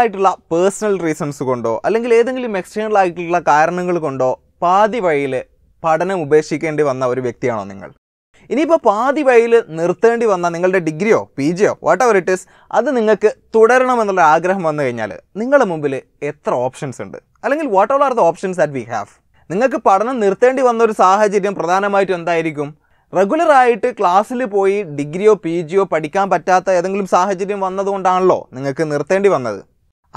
ആയിട്ടുള്ള personal reasons കൊണ്ടോ അല്ലെങ്കിൽ ഏതെങ്കിലും എക്സ്റ്റേണൽ ആയിട്ടുള്ള കാരണങ്ങൾ കൊണ്ടോ പാതി വഴിയിൽ പഠനം ഉപേക്ഷിക്കേണ്ടി വന്ന ഒരു വ്യക്തിയാണോ നിങ്ങൾ ഇനിയിപ്പോൾ പാതി വഴിയിൽ നിർത്തേണ്ടി വന്ന നിങ്ങളുടെ ഡിഗ്രിയോ പി ജിയോ വാട്ട് എവർ ഇറ്റ് ഇസ് അത് നിങ്ങൾക്ക് തുടരണമെന്നുള്ള ആഗ്രഹം വന്നു കഴിഞ്ഞാൽ നിങ്ങളുടെ മുമ്പിൽ എത്ര ഓപ്ഷൻസ് ഉണ്ട് അല്ലെങ്കിൽ what all are the options that we have നിങ്ങൾക്ക് പഠനം നിർത്തേണ്ടി വന്ന ഒരു സാഹചര്യം പ്രധാനമായിട്ടും എന്തായിരിക്കും റെഗുലറായിട്ട് ക്ലാസ്സിൽ പോയി ഡിഗ്രിയോ പി ജിയോ പഠിക്കാൻ പറ്റാത്ത ഏതെങ്കിലും സാഹചര്യം വന്നതുകൊണ്ടാണല്ലോ നിങ്ങൾക്ക് നിർത്തേണ്ടി വന്നത്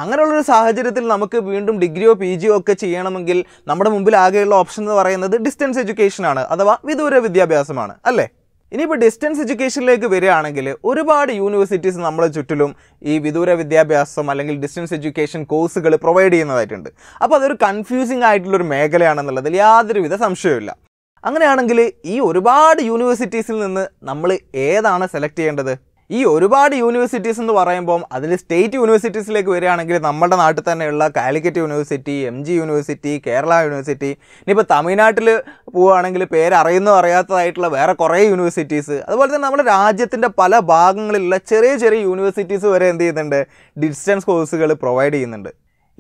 അങ്ങനെയുള്ളൊരു സാഹചര്യത്തിൽ നമുക്ക് വീണ്ടും ഡിഗ്രിയോ പി ജിയോ ഒക്കെ ചെയ്യണമെങ്കിൽ നമ്മുടെ മുമ്പിൽ ആകെയുള്ള ഓപ്ഷൻ എന്ന് പറയുന്നത് ഡിസ്റ്റൻസ് എഡ്യൂക്കേഷൻ ആണ് അഥവാ വിദൂര വിദ്യാഭ്യാസമാണ് അല്ലേ ഇനിയിപ്പോൾ ഡിസ്റ്റൻസ് എഡ്യൂക്കേഷനിലേക്ക് വരികയാണെങ്കിൽ ഒരുപാട് യൂണിവേഴ്സിറ്റീസ് നമ്മളെ ചുറ്റിലും ഈ വിദൂര വിദ്യാഭ്യാസം അല്ലെങ്കിൽ ഡിസ്റ്റൻസ് എഡ്യൂക്കേഷൻ കോഴ്സുകൾ പ്രൊവൈഡ് ചെയ്യുന്നതായിട്ടുണ്ട് അപ്പോൾ അതൊരു കൺഫ്യൂസിങ് ആയിട്ടുള്ളൊരു മേഖലയാണെന്നുള്ളതിൽ യാതൊരുവിധ സംശയമില്ല അങ്ങനെയാണെങ്കിൽ ഈ ഒരുപാട് യൂണിവേഴ്സിറ്റീസിൽ നിന്ന് നമ്മൾ ഏതാണ് സെലക്ട് ചെയ്യേണ്ടത് ഈ ഒരുപാട് യൂണിവേഴ്സിറ്റീസ് എന്ന് പറയുമ്പം അതിൽ സ്റ്റേറ്റ് യൂണിവേഴ്സിറ്റീസിലേക്ക് വരികയാണെങ്കിൽ നമ്മുടെ നാട്ടിൽ തന്നെയുള്ള Calicut university M G university Kerala university ഇനിയിപ്പോൾ തമിഴ്നാട്ടിൽ പോവുകയാണെങ്കിൽ പേരറിയുന്നോ അറിയാത്തതായിട്ടുള്ള വേറെ കുറേ യൂണിവേഴ്സിറ്റീസ് അതുപോലെ തന്നെ നമ്മുടെ രാജ്യത്തിൻ്റെ പല ഭാഗങ്ങളിലുള്ള ചെറിയ ചെറിയ യൂണിവേഴ്സിറ്റീസ് വരെ എന്ത് ചെയ്യുന്നുണ്ട് ഡിസ്റ്റൻസ് കോഴ്സുകൾ പ്രൊവൈഡ് ചെയ്യുന്നുണ്ട്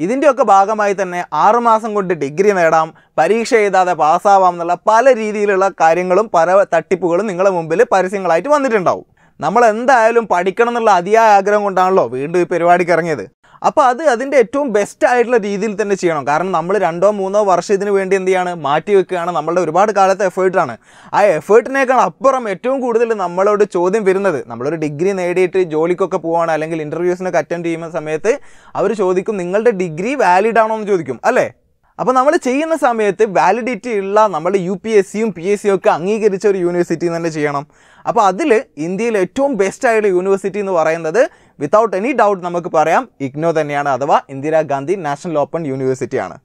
ഇതിൻ്റെയൊക്കെ ഭാഗമായി തന്നെ ആറുമാസം കൊണ്ട് ഡിഗ്രി നേടാം പരീക്ഷ എഴുതാതെ പാസ്സാവാം എന്നുള്ള പല രീതിയിലുള്ള കാര്യങ്ങളും പല തട്ടിപ്പുകളും നിങ്ങളുടെ മുമ്പിൽ പരസ്യങ്ങളായിട്ട് വന്നിട്ടുണ്ടാവും നമ്മൾ എന്തായാലും പഠിക്കണം എന്നുള്ള അതിയായ ആഗ്രഹം കൊണ്ടാണല്ലോ വീണ്ടും ഈ പരിപാടിക്ക് ഇറങ്ങിയത് അപ്പോൾ അത് അതിൻ്റെ ഏറ്റവും ബെസ്റ്റ് ആയിട്ടുള്ള രീതിയിൽ തന്നെ ചെയ്യണം കാരണം നമ്മൾ രണ്ടോ മൂന്നോ വർഷം ഇതിന് വേണ്ടി എന്ത് ചെയ്യാണ് മാറ്റി വെക്കുകയാണ് നമ്മളുടെ ഒരുപാട് കാലത്തെ എഫേർട്ടാണ് ആ എഫേർട്ടിനേക്കാൾ അപ്പുറം ഏറ്റവും കൂടുതൽ നമ്മളോട് ചോദ്യം വരുന്നത് നമ്മളൊരു ഡിഗ്രി നേടിയിട്ട് ജോലിക്കൊക്കെ പോവാണ് അല്ലെങ്കിൽ ഇൻ്റർവ്യൂസിനൊക്കെ അറ്റൻഡ് ചെയ്യുന്ന സമയത്ത് അവർ ചോദിക്കും നിങ്ങളുടെ ഡിഗ്രി വാലിഡ് ആണോ എന്ന് ചോദിക്കും അല്ലേ അപ്പോൾ നമ്മൾ ചെയ്യുന്ന സമയത്ത് വാലിഡിറ്റി ഉള്ള നമ്മുടെ യു പി എസ് സിയും പി എസ് സിയും ഒക്കെ അംഗീകരിച്ച ഒരു യൂണിവേഴ്സിറ്റി തന്നെ ചെയ്യണം അപ്പോൾ അതിൽ ഇന്ത്യയിൽ ഏറ്റവും ബെസ്റ്റായുള്ള യൂണിവേഴ്സിറ്റി എന്ന് പറയുന്നത് വിത്തൗട്ട് എനി ഡൗട്ട് നമുക്ക് പറയാം ഇഗ്നോ തന്നെയാണ് അഥവാ ഇന്ദിരാഗാന്ധി നാഷണൽ ഓപ്പൺ യൂണിവേഴ്സിറ്റിയാണ്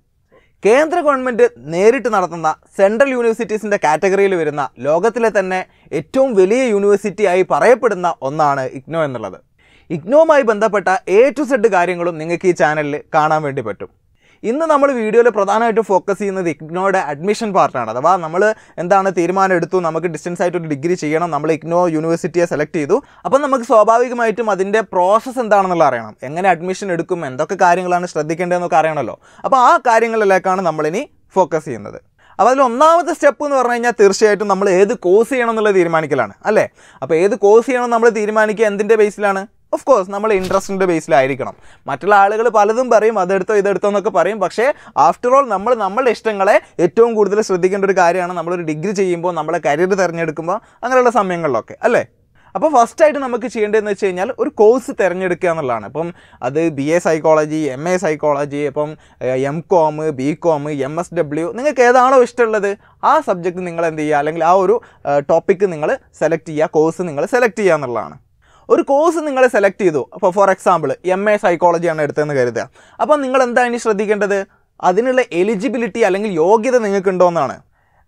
കേന്ദ്ര ഗവൺമെൻറ് നേരിട്ട് നടത്തുന്ന സെൻട്രൽ യൂണിവേഴ്സിറ്റീസിൻ്റെ കാറ്റഗറിയിൽ വരുന്ന ലോകത്തിലെ തന്നെ ഏറ്റവും വലിയ യൂണിവേഴ്സിറ്റിയായി പറയപ്പെടുന്ന ഒന്നാണ് ഇഗ്നോ എന്നുള്ളത് ഇഗ്നോവുമായി ബന്ധപ്പെട്ട എ ടു സെഡ് കാര്യങ്ങളും നിങ്ങൾക്ക് ഈ ചാനലിൽ കാണാൻ വേണ്ടി പറ്റും ഇന്ന് നമ്മൾ വീഡിയോയിൽ പ്രധാനമായിട്ടും ഫോക്കസ് ചെയ്യുന്നത് ഇഗ്നോയുടെ അഡ്മിഷൻ പാർട്ടാണ് അഥവാ നമ്മൾ എന്താണ് തീരുമാനം എടുത്തു നമുക്ക് ഡിസ്റ്റൻസ് ആയിട്ട് ഒരു ഡിഗ്രി ചെയ്യണം നമ്മൾ ഇഗ്നോ യൂണിവേഴ്സിറ്റിയെ സെലക്ട് ചെയ്തു അപ്പം നമുക്ക് സ്വാഭാവികമായിട്ടും അതിൻ്റെ പ്രോസസ്സ് എന്താണെന്നുള്ള അറിയണം എങ്ങനെ അഡ്മിഷൻ എടുക്കും എന്തൊക്കെ കാര്യങ്ങളാണ് ശ്രദ്ധിക്കേണ്ടതെന്നൊക്കെ അറിയണമല്ലോ അപ്പോൾ ആ കാര്യങ്ങളിലേക്കാണ് നമ്മളിനി ഫോക്കസ് ചെയ്യുന്നത് അപ്പോൾ അതിൽ ഒന്നാമത്തെ സ്റ്റെപ്പ് എന്ന് പറഞ്ഞു കഴിഞ്ഞാൽ തീർച്ചയായിട്ടും നമ്മൾ ഏത് കോഴ്സ് ചെയ്യണം എന്നുള്ളത് തീരുമാനിക്കലാണ് അല്ലേ അപ്പോൾ ഏത് കോഴ്സ് ചെയ്യണം നമ്മൾ തീരുമാനിക്കുക എന്തിൻ്റെ ബേസിലാണ് ഓഫ് കോഴ്സ് നമ്മൾ ഇൻട്രസ്റ്റിൻ്റെ ബേസിലായിരിക്കണം മറ്റുള്ള ആളുകൾ പലതും പറയും അതെടുത്തോ ഇതെടുത്തോ എന്നൊക്കെ പറയും പക്ഷേ ആഫ്റ്റർ ഓൾ നമ്മൾ നമ്മളുടെ ഇഷ്ടങ്ങളെ ഏറ്റവും കൂടുതൽ ശ്രദ്ധിക്കേണ്ട ഒരു കാര്യമാണ് നമ്മളൊരു ഡിഗ്രി ചെയ്യുമ്പോൾ നമ്മളെ കരിയർ തിരഞ്ഞെടുക്കുമ്പോൾ അങ്ങനെയുള്ള സമയങ്ങളിലൊക്കെ അല്ലേ അപ്പോൾ ഫസ്റ്റ് ആയിട്ട് നമുക്ക് ചെയ്യേണ്ടതെന്ന് വെച്ച് കഴിഞ്ഞാൽ ഒരു കോഴ്സ് തിരഞ്ഞെടുക്കുക എന്നുള്ളതാണ് ഇപ്പം അത് B A psychology M A psychology ഇപ്പം M com B com M S W നിങ്ങൾക്ക് ഏതാണോ ഇഷ്ടമുള്ളത് ആ സബ്ജക്റ്റ് നിങ്ങൾ എന്ത് ചെയ്യുക അല്ലെങ്കിൽ ആ ഒരു ടോപ്പിക്ക് നിങ്ങൾ സെലക്ട് ചെയ്യുക കോഴ്സ് നിങ്ങൾ സെലക്ട് ചെയ്യുക എന്നുള്ളതാണ് ഒരു കോഴ്സ് നിങ്ങൾ സെലക്ട് ചെയ്തു അപ്പോൾ ഫോർ എക്സാമ്പിൾ എം എ സൈക്കോളജിയാണ് എടുത്തതെന്ന് കരുതുക അപ്പോൾ നിങ്ങൾ എന്താണ് ഇനി ശ്രദ്ധിക്കേണ്ടത് അതിനുള്ള എലിജിബിലിറ്റി അല്ലെങ്കിൽ യോഗ്യത നിങ്ങൾക്കുണ്ടോ എന്നാണ്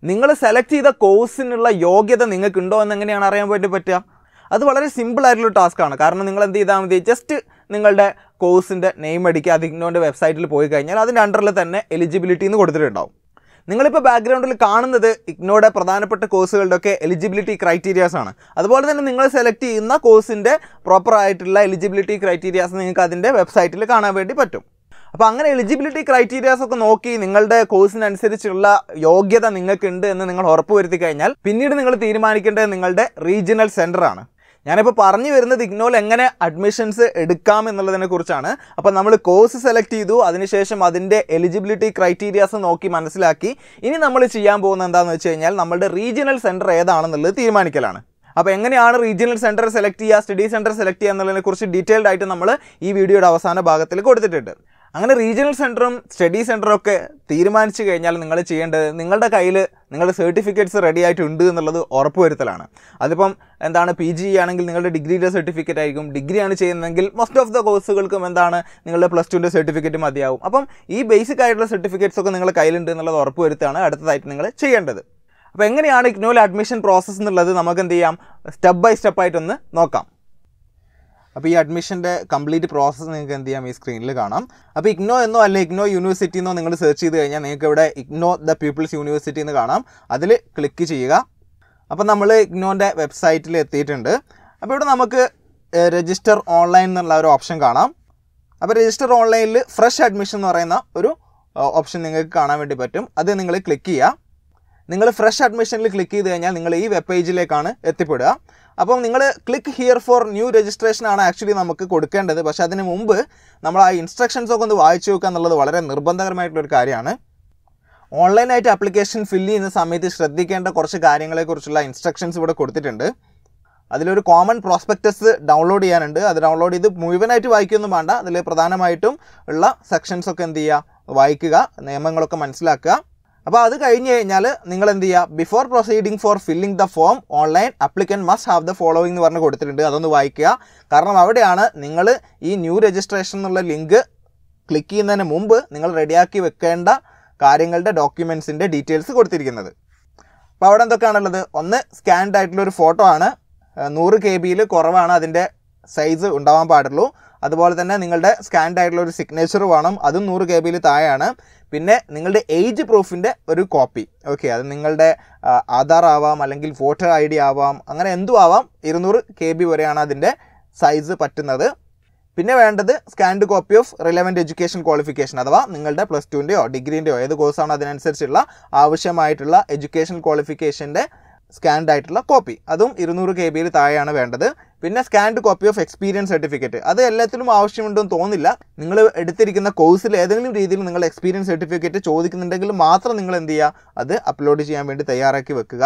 നിങ്ങൾ സെലക്ട് ചെയ്ത കോഴ്സിനുള്ള യോഗ്യത നിങ്ങൾക്കുണ്ടോ എന്ന് എങ്ങനെയാണ് അറിയാൻ വേണ്ടി പറ്റുക അത് വളരെ സിമ്പിൾ ആയിട്ടുള്ള ടാസ്ക്കാണ് കാരണം നിങ്ങൾ എന്ത് ചെയ്താൽ മതി ജസ്റ്റ് നിങ്ങളുടെ കോഴ്സിൻ്റെ നെയിം അടിക്കുക അതിൻ്റെ വെബ്സൈറ്റിൽ പോയി കഴിഞ്ഞാൽ അതിൻ്റെ അണ്ടറിൽ തന്നെ എലിജിബിലിറ്റി എന്ന് കൊടുത്തിട്ടുണ്ടാവും നിങ്ങളിപ്പോൾ ബാക്ക്ഗ്രൗണ്ടിൽ കാണുന്നത് ഇഗ്നോയുടെ പ്രധാനപ്പെട്ട കോഴ്സുകളുടെ ഒക്കെ എലിജിബിലിറ്റി ക്രൈറ്റീരിയാസ് ആണ് അതുപോലെ തന്നെ നിങ്ങൾ സെലക്ട് ചെയ്യുന്ന കോഴ്സിൻ്റെ പ്രോപ്പർ ആയിട്ടുള്ള എലിജിബിലിറ്റി ക്രൈറ്റീരിയാസ് നിങ്ങൾക്ക് അതിൻ്റെ വെബ്സൈറ്റിൽ കാണാൻ വേണ്ടി പറ്റും അപ്പോൾ അങ്ങനെ എലിജിബിലിറ്റി ക്രൈറ്റീരിയാസ് ഒക്കെ നോക്കി നിങ്ങളുടെ കോഴ്സിനനുസരിച്ചുള്ള യോഗ്യത നിങ്ങൾക്കുണ്ട് എന്ന് നിങ്ങൾ ഉറപ്പുവരുത്തി കഴിഞ്ഞാൽ പിന്നീട് നിങ്ങൾ തീരുമാനിക്കേണ്ടത് നിങ്ങളുടെ റീജിയണൽ സെൻ്ററാണ് ഞാനിപ്പോൾ പറഞ്ഞു വരുന്നത് ഇഗ്നോൽ എങ്ങനെ അഡ്മിഷൻസ് എടുക്കാം എന്നുള്ളതിനെ കുറിച്ചാണ് അപ്പോൾ നമ്മൾ കോഴ്സ് സെലക്ട് ചെയ്തു അതിനുശേഷം അതിൻ്റെ എലിജിബിലിറ്റി ക്രൈറ്റീരിയാസ് നോക്കി മനസ്സിലാക്കി ഇനി നമ്മൾ ചെയ്യാൻ പോകുന്നത് എന്താണെന്ന് വെച്ച് കഴിഞ്ഞാൽ നമ്മുടെ റീജിയണൽ സെൻറ്റർ ഏതാണെന്നുള്ളത് തീരുമാനിക്കലാണ് അപ്പോൾ എങ്ങനെയാണ് റീജിയണൽ സെൻറ്റർ സെലക്ട് ചെയ്യുക സ്റ്റഡി സെൻറ്റർ സെലക്ട് ചെയ്യുക എന്നുള്ളതിനെ കുറിച്ച് ഡീറ്റെയിൽഡായിട്ട് ആയിട്ട് നമ്മൾ ഈ വീഡിയോയുടെ അവസാന ഭാഗത്തിൽ കൊടുത്തിട്ടുണ്ട് അങ്ങനെ റീജിയണൽ സെൻറ്ററും സ്റ്റഡി സെൻറ്ററും ഒക്കെ തീരുമാനിച്ചു കഴിഞ്ഞാൽ നിങ്ങൾ ചെയ്യേണ്ടത് നിങ്ങളുടെ കയ്യിൽ നിങ്ങളുടെ സർട്ടിഫിക്കറ്റ്സ് റെഡി ആയിട്ടുണ്ട് എന്നുള്ളത് ഉറപ്പുവരുത്തലാണ് അതിപ്പം എന്താണ് പി ജി e ആണെങ്കിൽ നിങ്ങളുടെ ഡിഗ്രിയുടെ സർട്ടിഫിക്കറ്റ് ആയിരിക്കും ഡിഗ്രിയാണ് ചെയ്യുന്നതെങ്കിൽ മോസ്റ്റ് ഓഫ് ദ കോഴ്സുകൾക്കും എന്താണ് നിങ്ങളുടെ പ്ലസ് ടുവിൻ്റെ സർട്ടിഫിക്കറ്റ് മതിയാവും അപ്പം ഈ ബേസിക് ആയിട്ടുള്ള സർട്ടിഫിക്കറ്റ്സ് ഒക്കെ നിങ്ങളുടെ കയ്യിലുണ്ട് എന്നുള്ളത് ഉറപ്പുവരുത്താണ് അടുത്തതായിട്ട് നിങ്ങൾ ചെയ്യേണ്ടത് അപ്പോൾ എങ്ങനെയാണ് ഇഗ്നോൽ അഡ്മിഷൻ പ്രോസസ്സ് എന്നുള്ളത് നമുക്ക് എന്ത് ചെയ്യാം സ്റ്റെപ്പ് ബൈ സ്റ്റെപ്പായിട്ടൊന്ന് നോക്കാം അപ്പോൾ ഈ അഡ്മിഷൻ്റെ കംപ്ലീറ്റ് പ്രോസസ്സ് നിങ്ങൾക്ക് എന്ത് ചെയ്യാം ഈ സ്ക്രീനിൽ കാണാം അപ്പോൾ ഇഗ്നോ എന്നോ അല്ലെങ്കിൽ ഇഗ്നോ യൂണിവേഴ്സിറ്റി എന്നോ നിങ്ങൾ സെർച്ച് ചെയ്ത് കഴിഞ്ഞാൽ നിങ്ങൾക്ക് ഇവിടെ ഇഗ്നോ ദ പീപ്പിൾസ് യൂണിവേഴ്സിറ്റി എന്ന് കാണാം അതിൽ ക്ലിക്ക് ചെയ്യുക അപ്പോൾ നമ്മൾ ഇഗ്നോൻ്റെ വെബ്സൈറ്റിൽ എത്തിയിട്ടുണ്ട് അപ്പോൾ ഇവിടെ നമുക്ക് രജിസ്റ്റർ ഓൺലൈൻ എന്നുള്ള ഒരു ഓപ്ഷൻ കാണാം അപ്പോൾ രജിസ്റ്റർ ഓൺലൈനിൽ ഫ്രഷ് അഡ്മിഷൻ എന്ന് പറയുന്ന ഒരു ഓപ്ഷൻ നിങ്ങൾക്ക് കാണാൻ വേണ്ടി പറ്റും അത് നിങ്ങൾ ക്ലിക്ക് ചെയ്യുക നിങ്ങൾ ഫ്രഷ് അഡ്മിഷനിൽ ക്ലിക്ക് ചെയ്ത് കഴിഞ്ഞാൽ നിങ്ങൾ ഈ വെബ് പേജിലേക്കാണ് എത്തിപ്പെടുക അപ്പം നിങ്ങൾ click here for new registration ആണ് ആക്ച്വലി നമുക്ക് കൊടുക്കേണ്ടത് പക്ഷേ അതിന് മുമ്പ് നമ്മൾ ആ ഇൻസ്ട്രക്ഷൻസ് ഒക്കെ ഒന്ന് വായിച്ചു നോക്കുക എന്നുള്ളത് വളരെ നിർബന്ധകരമായിട്ടുള്ളൊരു കാര്യമാണ് ഓൺലൈനായിട്ട് ആപ്ലിക്കേഷൻ ഫില്ല് ചെയ്യുന്ന സമയത്ത് ശ്രദ്ധിക്കേണ്ട കുറച്ച് കാര്യങ്ങളെക്കുറിച്ചുള്ള ഇൻസ്ട്രക്ഷൻസ് ഇവിടെ കൊടുത്തിട്ടുണ്ട് അതിലൊരു കോമൺ പ്രോസ്പെക്ടസ് ഡൗൺലോഡ് ചെയ്യാനുണ്ട് അത് ഡൗൺലോഡ് ചെയ്ത് മുഴുവനായിട്ട് വായിക്കൊന്നും വേണ്ട അതിൽ പ്രധാനമായിട്ടും ഉള്ള സെക്ഷൻസൊക്കെ എന്ത് ചെയ്യുക വായിക്കുക നിയമങ്ങളൊക്കെ മനസ്സിലാക്കുക അപ്പോൾ അത് കഴിഞ്ഞ് കഴിഞ്ഞാൽ നിങ്ങൾ എന്ത് ചെയ്യുക before proceeding for filling the form online applicant must have the following എന്ന് പറഞ്ഞ് കൊടുത്തിട്ടുണ്ട് അതൊന്ന് വായിക്കുക കാരണം അവിടെയാണ് നിങ്ങൾ ഈ ന്യൂ രജിസ്ട്രേഷൻ എന്നുള്ള ലിങ്ക് ക്ലിക്ക് ചെയ്യുന്നതിന് മുമ്പ് നിങ്ങൾ റെഡിയാക്കി വെക്കേണ്ട കാര്യങ്ങളുടെ ഡോക്യുമെൻസിൻ്റെ ഡീറ്റെയിൽസ് കൊടുത്തിരിക്കുന്നത് അപ്പോൾ അവിടെ എന്തൊക്കെയാണുള്ളത് ഒന്ന് സ്കാൻഡ് ആയിട്ടുള്ള ഒരു ഫോട്ടോ ആണ് നൂറ് കെ ബിയിൽ കുറവാണ് അതിൻ്റെ സൈസ് ഉണ്ടാവാൻ പാടുള്ളൂ അതുപോലെ തന്നെ നിങ്ങളുടെ സ്കാൻഡ് ആയിട്ടുള്ള ഒരു സിഗ്നേച്ചർ വേണം അതും നൂറ് കെ ബിയിൽ താഴെയാണ് പിന്നെ നിങ്ങളുടെ ഏജ് പ്രൂഫിൻ്റെ ഒരു കോപ്പി ഓക്കെ അത് നിങ്ങളുടെ ആധാർ ആവാം അല്ലെങ്കിൽ വോട്ടർ ഐ ഡി ആവാം അങ്ങനെ എന്തും ആവാം ഇരുന്നൂറ് കെ ബി വരെയാണ് അതിൻ്റെ സൈസ് പറ്റുന്നത് പിന്നെ വേണ്ടത് scanned copy of relevant education qualification അഥവാ നിങ്ങളുടെ പ്ലസ് ടുവിൻ്റെയോ ഡിഗ്രീൻ്റെയോ ഏത് കോഴ്സാണോ അതിനനുസരിച്ചുള്ള ആവശ്യമായിട്ടുള്ള എഡ്യൂക്കേഷൻ ക്വാളിഫിക്കേഷൻ്റെ സ്കാൻഡ് ആയിട്ടുള്ള കോപ്പി അതും ഇരുന്നൂറ് കെ ബിയിൽ താഴെയാണ് വേണ്ടത് പിന്നെ scanned copy of experience certificate അത് എല്ലാത്തിലും ആവശ്യമുണ്ടെന്ന് തോന്നില്ല നിങ്ങൾ എടുത്തിരിക്കുന്ന കോഴ്സിൽ ഏതെങ്കിലും രീതിയിൽ നിങ്ങൾ എക്സ്പീരിയൻസ് സർട്ടിഫിക്കറ്റ് ചോദിക്കുന്നുണ്ടെങ്കിൽ മാത്രം നിങ്ങൾ എന്ത് ചെയ്യുക അത് അപ്ലോഡ് ചെയ്യാൻ വേണ്ടി തയ്യാറാക്കി വെക്കുക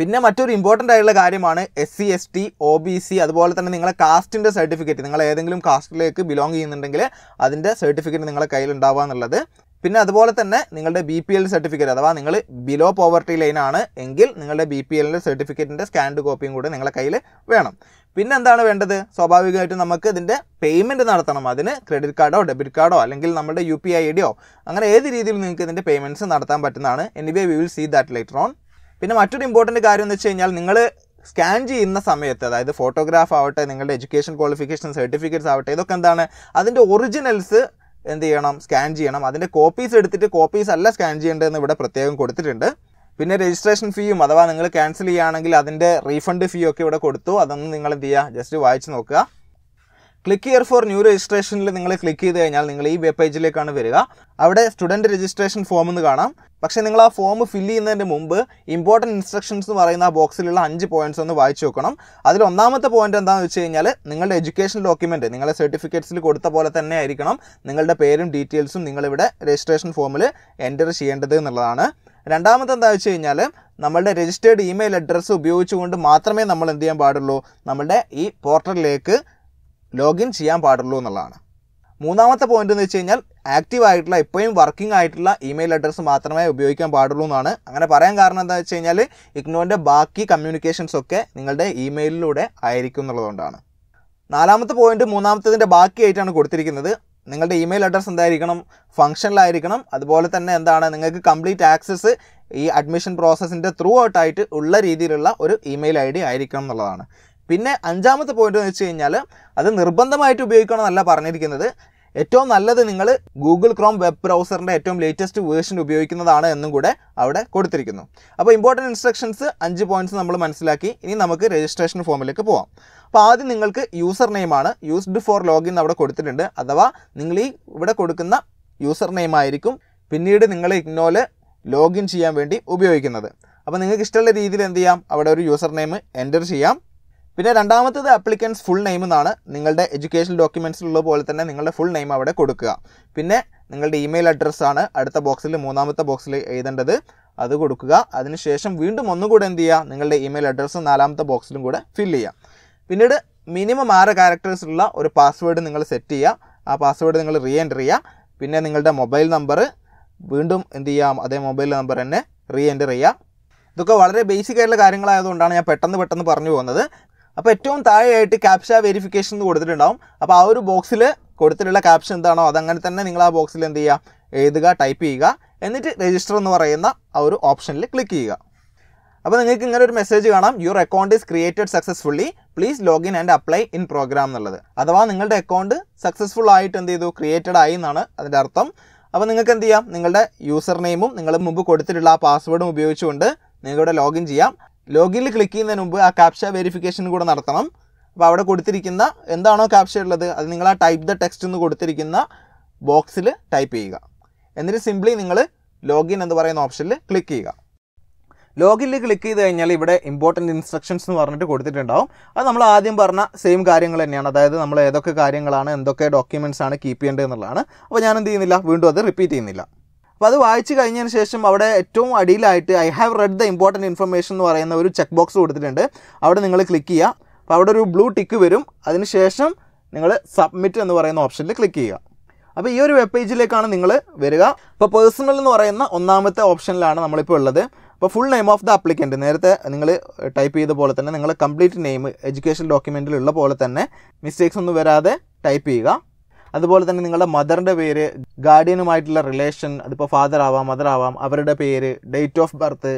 പിന്നെ മറ്റൊരു ഇമ്പോർട്ടൻ്റ് ആയിട്ടുള്ള കാര്യമാണ് S C S T O B C അതുപോലെ തന്നെ നിങ്ങളെ കാസ്റ്റിൻ്റെ സർട്ടിഫിക്കറ്റ് നിങ്ങൾ ഏതെങ്കിലും കാസ്റ്റിലേക്ക് ബിലോങ് ചെയ്യുന്നുണ്ടെങ്കിൽ അതിൻ്റെ സർട്ടിഫിക്കറ്റ് നിങ്ങളുടെ കയ്യിൽ ഉണ്ടാവുക എന്നുള്ളത് പിന്നെ അതുപോലെ തന്നെ നിങ്ങളുടെ ബി പി എൽ സർട്ടിഫിക്കറ്റ് അഥവാ നിങ്ങൾ ബിലോ പോവർട്ടി ലൈനാണ് എങ്കിൽ നിങ്ങളുടെ ബി പി എല്ലിൻ്റെ സർട്ടിഫിക്കറ്റിൻ്റെ സ്കാൻഡ് കോപ്പിയും കൂടെ നിങ്ങളുടെ കയ്യിൽ വേണം പിന്നെ എന്താണ് വേണ്ടത് സ്വാഭാവികമായിട്ടും നമുക്ക് ഇതിൻ്റെ പേയ്മെൻറ്റ് നടത്തണം അതിന് ക്രെഡിറ്റ് കാർഡോ ഡെബിറ്റ് കാർഡോ അല്ലെങ്കിൽ നമ്മുടെ യു പി ഐ ഐ ഡിയോ അങ്ങനെ ഏത് രീതിയിൽ നിങ്ങൾക്ക് ഇതിൻ്റെ പേയ്മെൻറ്റ്സ് നടത്താൻ പറ്റുന്നതാണ് anyway we will see that later on പിന്നെ മറ്റൊരു ഇമ്പോർട്ടൻറ്റ് കാര്യം എന്ന് വെച്ച് കഴിഞ്ഞാൽ നിങ്ങൾ സ്കാൻ ചെയ്യുന്ന സമയത്ത് അതായത് ഫോട്ടോഗ്രാഫ് ആവട്ടെ നിങ്ങളുടെ എഡ്യൂക്കേഷൻ ക്വാളിഫിക്കേഷൻ സർട്ടിഫിക്കറ്റ്സ് ആവട്ടെ ഇതൊക്കെ എന്താണ് അതിൻ്റെ ഒറിജിനൽസ് എന്ത് ചെയ്യണം സ്കാൻ ചെയ്യണം അതിൻ്റെ കോപ്പീസ് എടുത്തിട്ട് കോപ്പീസ് അല്ല സ്കാൻ ചെയ്യേണ്ടതെന്ന് ഇവിടെ പ്രത്യേകം കൊടുത്തിട്ടുണ്ട് പിന്നെ രജിസ്ട്രേഷൻ ഫീയും അഥവാ നിങ്ങൾ ക്യാൻസൽ ചെയ്യുകയാണെങ്കിൽ അതിൻ്റെ റീഫണ്ട് ഫീ ഒക്കെ ഇവിടെ കൊടുത്തു അതൊന്ന് നിങ്ങൾ എന്ത് ചെയ്യുക ജസ്റ്റ് വായിച്ച് നോക്കുക ക്ലിക്ക് ഇയർ ഫോർ ന്യൂ രജിസ്ട്രേഷനിൽ നിങ്ങൾ ക്ലിക്ക് ചെയ്ത് കഴിഞ്ഞാൽ നിങ്ങൾ ഈ വെബ് പേജിലേക്കാണ് വരിക അവിടെ സ്റ്റുഡൻറ്റ് രജിസ്ട്രേഷൻ ഫോം എന്ന് കാണാം പക്ഷേ നിങ്ങൾ ആ ഫോം ഫില്ല് ചെയ്യുന്നതിന് മുമ്പ് ഇമ്പോർട്ടൻറ്റ് ഇൻസ്ട്രക്ഷൻസ് എന്ന് പറയുന്ന ആ ബോക്സിലുള്ള അഞ്ച് പോയിന്റ്സ് ഒന്ന് വായിച്ചു നോക്കണം അതിൽ ഒന്നാമത്തെ പോയിന്റ് എന്താണെന്ന് വെച്ച് കഴിഞ്ഞാൽ നിങ്ങളുടെ എഡ്യൂക്കേഷൻ ഡോക്യുമെൻറ്റ് നിങ്ങളുടെ സർട്ടിഫിക്കറ്റ്സിൽ കൊടുത്ത പോലെ തന്നെ ആയിരിക്കണം നിങ്ങളുടെ പേരും ഡീറ്റെയിൽസും നിങ്ങളിവിടെ രജിസ്ട്രേഷൻ ഫോമിൽ എൻ്റർ ചെയ്യേണ്ടത് എന്നുള്ളതാണ് രണ്ടാമത്തെ എന്താ വെച്ച് കഴിഞ്ഞാൽ നമ്മളുടെ രജിസ്റ്റേർഡ് ഇമെയിൽ അഡ്രസ്സ് ഉപയോഗിച്ചുകൊണ്ട് മാത്രമേ നമ്മൾ എന്ത് ചെയ്യാൻ പാടുള്ളൂ നമ്മുടെ ഈ പോർട്ടലിലേക്ക് ലോഗിൻ ചെയ്യാൻ പാടുള്ളൂ എന്നുള്ളതാണ് മൂന്നാമത്തെ പോയിന്റ് എന്ന് വെച്ച് കഴിഞ്ഞാൽ ആക്റ്റീവ് ആയിട്ടുള്ള ഇപ്പോഴും വർക്കിംഗ് ആയിട്ടുള്ള ഇമെയിൽ അഡ്രസ്സ് മാത്രമേ ഉപയോഗിക്കാൻ പാടുള്ളൂ എന്നാണ് അങ്ങനെ പറയാൻ കാരണം എന്താ വെച്ച് കഴിഞ്ഞാൽ ഇഗ്നോൻ്റെ ബാക്കി കമ്മ്യൂണിക്കേഷൻസ് ഒക്കെ നിങ്ങളുടെ ഇമെയിലിലൂടെ ആയിരിക്കും എന്നുള്ളതുകൊണ്ടാണ് നാലാമത്തെ പോയിന്റ് മൂന്നാമത്തതിൻ്റെ ബാക്കിയായിട്ടാണ് കൊടുത്തിരിക്കുന്നത് നിങ്ങളുടെ ഇമെയിൽ അഡ്രസ്സ് എന്തായിരിക്കണം ഫംഗ്ഷനിലായിരിക്കണം അതുപോലെ തന്നെ എന്താണ് നിങ്ങൾക്ക് കംപ്ലീറ്റ് ആക്സസ് ഈ അഡ്മിഷൻ പ്രോസസ്സിൻ്റെ ത്രൂ ഔട്ടായിട്ട് ഉള്ള രീതിയിലുള്ള ഒരു ഇമെയിൽ ഐ ഡി ആയിരിക്കണം എന്നുള്ളതാണ് പിന്നെ അഞ്ചാമത്തെ പോയിന്റ് എന്ന് വെച്ച് കഴിഞ്ഞാൽ അത് നിർബന്ധമായിട്ട് ഉപയോഗിക്കണമെന്നല്ല പറഞ്ഞിരിക്കുന്നത് ഏറ്റവും നല്ലത് നിങ്ങൾ ഗൂഗിൾ ക്രോം വെബ് ബ്രൗസറിൻ്റെ ഏറ്റവും ലേറ്റസ്റ്റ് വേർഷൻ ഉപയോഗിക്കുന്നതാണ് എന്നും കൂടെ അവിടെ കൊടുത്തിരിക്കുന്നു അപ്പോൾ ഇമ്പോർട്ടൻറ്റ് ഇൻസ്ട്രക്ഷൻസ് അഞ്ച് പോയിന്റ്സ് നമ്മൾ മനസ്സിലാക്കി ഇനി നമുക്ക് രജിസ്ട്രേഷൻ ഫോമിലേക്ക് പോവാം അപ്പോൾ ആദ്യം നിങ്ങൾക്ക് യൂസർ നെയിമാണ് യൂസ്ഡ് ഫോർ ലോഗിൻ അവിടെ കൊടുത്തിട്ടുണ്ട് അഥവാ നിങ്ങൾ ഈ ഇവിടെ കൊടുക്കുന്ന യൂസർ നെയിം ആയിരിക്കും പിന്നീട് നിങ്ങൾ ഇഗ്നോല് ലോഗിൻ ചെയ്യാൻ വേണ്ടി ഉപയോഗിക്കുന്നത് അപ്പോൾ നിങ്ങൾക്ക് ഇഷ്ടമുള്ള രീതിയിൽ എന്ത് ചെയ്യാം അവിടെ ഒരു യൂസർ നെയിം എൻ്റർ ചെയ്യാം പിന്നെ രണ്ടാമത്തത് അപ്ലിക്കൻസ് ഫുൾ നെയിം എന്നാണ് നിങ്ങളുടെ എഡ്യൂക്കേഷൻ ഡോക്യുമെൻസിലുള്ള പോലെ തന്നെ നിങ്ങളുടെ ഫുൾ നെയിം അവിടെ കൊടുക്കുക പിന്നെ നിങ്ങളുടെ ഇമെയിൽ അഡ്രസ്സാണ് അടുത്ത ബോക്സിൽ മൂന്നാമത്തെ ബോക്സിൽ എഴുതേണ്ടത് അത് കൊടുക്കുക അതിനുശേഷം വീണ്ടും ഒന്നുകൂടെ എന്ത് ചെയ്യുക നിങ്ങളുടെ ഇമെയിൽ അഡ്രസ്സും നാലാമത്തെ ബോക്സിലും കൂടെ ഫില്ല് ചെയ്യുക പിന്നീട് മിനിമം ആറ് ക്യാരക്ടേഴ്സ് ഉള്ള ഒരു പാസ്വേഡ് നിങ്ങൾ സെറ്റ് ചെയ്യുക ആ പാസ്വേഡ് നിങ്ങൾ റീ എൻ്റർ ചെയ്യുക പിന്നെ നിങ്ങളുടെ മൊബൈൽ നമ്പർ വീണ്ടും എന്ത് ചെയ്യാം അതേ മൊബൈൽ നമ്പർ തന്നെ റീ എൻ്റർ ചെയ്യുക ഇതൊക്കെ വളരെ ബേസിക് ആയിട്ടുള്ള കാര്യങ്ങളായതുകൊണ്ടാണ് ഞാൻ പെട്ടെന്ന് പെട്ടെന്ന് പറഞ്ഞു പോകുന്നത് അപ്പോൾ ഏറ്റവും താഴെയായിട്ട് ക്യാപ്ഷ വെരിഫിക്കേഷൻ എന്ന് കൊടുത്തിട്ടുണ്ടാവും അപ്പോൾ ആ ഒരു ബോക്സിൽ കൊടുത്തിട്ടുള്ള ക്യാപ്ഷൻ എന്താണോ അതങ്ങനെ തന്നെ നിങ്ങൾ ആ ബോക്സിൽ എന്ത് ചെയ്യുക എഴുതുക ടൈപ്പ് ചെയ്യുക എന്നിട്ട് രജിസ്റ്റർ എന്ന് പറയുന്ന ആ ഒരു ഓപ്ഷനിൽ ക്ലിക്ക് ചെയ്യുക അപ്പോൾ നിങ്ങൾക്ക് ഇങ്ങനെ ഒരു മെസ്സേജ് കാണാം your account is created successfully please login and apply in program എന്നുള്ളത് അഥവാ നിങ്ങളുടെ അക്കൗണ്ട് സക്സസ്ഫുൾ ആയിട്ട് എന്ത് ചെയ്തു ക്രിയേറ്റഡ് ആയി എന്നാണ് അതിൻ്റെ അർത്ഥം അപ്പോൾ നിങ്ങൾക്ക് എന്ത് ചെയ്യാം നിങ്ങളുടെ യൂസർ നെയിമും നിങ്ങൾ മുമ്പ് കൊടുത്തിട്ടുള്ള ആ പാസ്വേഡും ഉപയോഗിച്ചുകൊണ്ട് നിങ്ങളുടെ ലോഗിൻ ചെയ്യാം ലോഗിനിൽ ക്ലിക്ക് ചെയ്യുന്നതിന് മുമ്പ് ആ ക്യാപ്ഷ വെരിഫിക്കേഷൻ കൂടെ നടത്തണം അപ്പോൾ അവിടെ കൊടുത്തിരിക്കുന്ന എന്താണോ ക്യാപ്ഷ ഉള്ളത് അത് നിങ്ങൾ ആ ടൈപ്പ് ദ ടെക്സ്റ്റ് എന്ന് കൊടുത്തിരിക്കുന്ന ബോക്സിൽ ടൈപ്പ് ചെയ്യുക എന്നിട്ട് സിംപ്ലി നിങ്ങൾ ലോഗിൻ എന്ന് പറയുന്ന ഓപ്ഷനിൽ ക്ലിക്ക് ചെയ്യുക ലോഗിനിൽ ക്ലിക്ക് ചെയ്ത് കഴിഞ്ഞാൽ ഇവിടെ ഇമ്പോർട്ടൻറ്റ് ഇൻസ്ട്രക്ഷൻസ് എന്ന് പറഞ്ഞിട്ട് കൊടുത്തിട്ടുണ്ടാവും അത് നമ്മൾ ആദ്യം പറഞ്ഞ സെയിം കാര്യങ്ങൾ തന്നെയാണ് അതായത് നമ്മൾ ഏതൊക്കെ കാര്യങ്ങളാണ് എന്തൊക്കെ ഡോക്യുമെൻസ് ആണ് കീപ്പ് ചെയ്യേണ്ടത് എന്നുള്ളതാണ് അപ്പോൾ ഞാൻ എന്ത് ചെയ്യുന്നില്ല വീണ്ടും അത് റിപ്പീറ്റ് ചെയ്യുന്നില്ല അപ്പോൾ അത് വായിച്ചു കഴിഞ്ഞതിന് ശേഷം അവിടെ ഏറ്റവും അടിയിലായിട്ട് I have read the important information എന്ന് പറയുന്ന ഒരു ചെക്ക് ബോക്സ് കൊടുത്തിട്ടുണ്ട് അവിടെ നിങ്ങൾ ക്ലിക്ക് ചെയ്യുക അപ്പോൾ അവിടെ ഒരു ബ്ലൂ ടിക്ക് വരും ശേഷം നിങ്ങൾ സബ്മിറ്റ് എന്ന് പറയുന്ന ഓപ്ഷനിൽ ക്ലിക്ക് ചെയ്യുക അപ്പോൾ ഈ ഒരു വെബ് പേജിലേക്കാണ് നിങ്ങൾ വരിക അപ്പോൾ പേഴ്സണൽ എന്ന് പറയുന്ന ഒന്നാമത്തെ ഓപ്ഷനിലാണ് നമ്മളിപ്പോൾ ഉള്ളത് അപ്പോൾ full name of the applicant നേരത്തെ നിങ്ങൾ ടൈപ്പ് ചെയ്ത പോലെ തന്നെ നിങ്ങൾ കംപ്ലീറ്റ് നെയിം എഡ്യൂക്കേഷൻ ഡോക്യുമെൻറ്റിലുള്ള പോലെ തന്നെ മിസ്റ്റേക്സ് ഒന്നും വരാതെ ടൈപ്പ് ചെയ്യുക അതുപോലെ തന്നെ നിങ്ങളുടെ മദറിൻ്റെ പേര് ഗാർഡിയനുമായിട്ടുള്ള റിലേഷൻ അതിപ്പോൾ ഫാദർ ആവാം മദർ ആവാം അവരുടെ പേര് ഡേറ്റ് ഓഫ് ബർത്ത്